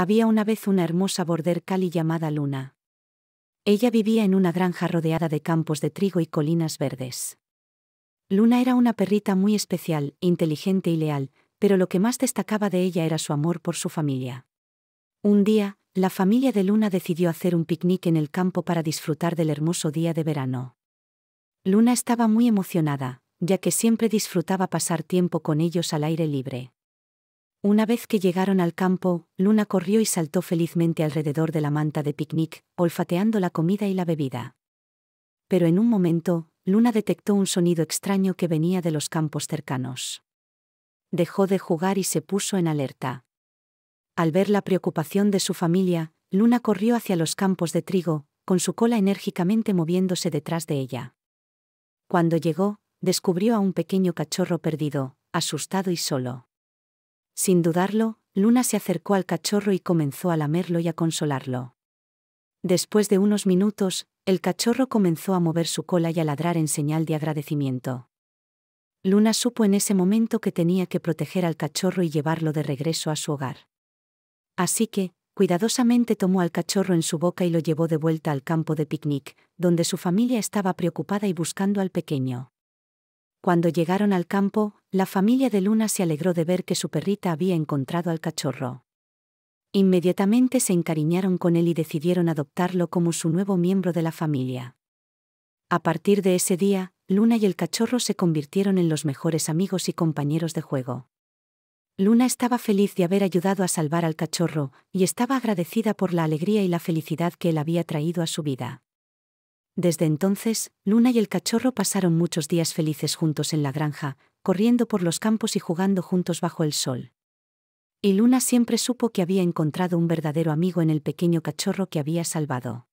Había una vez una hermosa border cali llamada Luna. Ella vivía en una granja rodeada de campos de trigo y colinas verdes. Luna era una perrita muy especial, inteligente y leal, pero lo que más destacaba de ella era su amor por su familia. Un día, la familia de Luna decidió hacer un picnic en el campo para disfrutar del hermoso día de verano. Luna estaba muy emocionada, ya que siempre disfrutaba pasar tiempo con ellos al aire libre. Una vez que llegaron al campo, Luna corrió y saltó felizmente alrededor de la manta de picnic, olfateando la comida y la bebida. Pero en un momento, Luna detectó un sonido extraño que venía de los campos cercanos. Dejó de jugar y se puso en alerta. Al ver la preocupación de su familia, Luna corrió hacia los campos de trigo, con su cola enérgicamente moviéndose detrás de ella. Cuando llegó, descubrió a un pequeño cachorro perdido, asustado y solo. Sin dudarlo, Luna se acercó al cachorro y comenzó a lamerlo y a consolarlo. Después de unos minutos, el cachorro comenzó a mover su cola y a ladrar en señal de agradecimiento. Luna supo en ese momento que tenía que proteger al cachorro y llevarlo de regreso a su hogar. Así que, cuidadosamente tomó al cachorro en su boca y lo llevó de vuelta al campo de picnic, donde su familia estaba preocupada y buscando al pequeño. Cuando llegaron al campo, la familia de Luna se alegró de ver que su perrita había encontrado al cachorro. Inmediatamente se encariñaron con él y decidieron adoptarlo como su nuevo miembro de la familia. A partir de ese día, Luna y el cachorro se convirtieron en los mejores amigos y compañeros de juego. Luna estaba feliz de haber ayudado a salvar al cachorro, y estaba agradecida por la alegría y la felicidad que él había traído a su vida. Desde entonces, Luna y el cachorro pasaron muchos días felices juntos en la granja, corriendo por los campos y jugando juntos bajo el sol. Y Luna siempre supo que había encontrado un verdadero amigo en el pequeño cachorro que había salvado.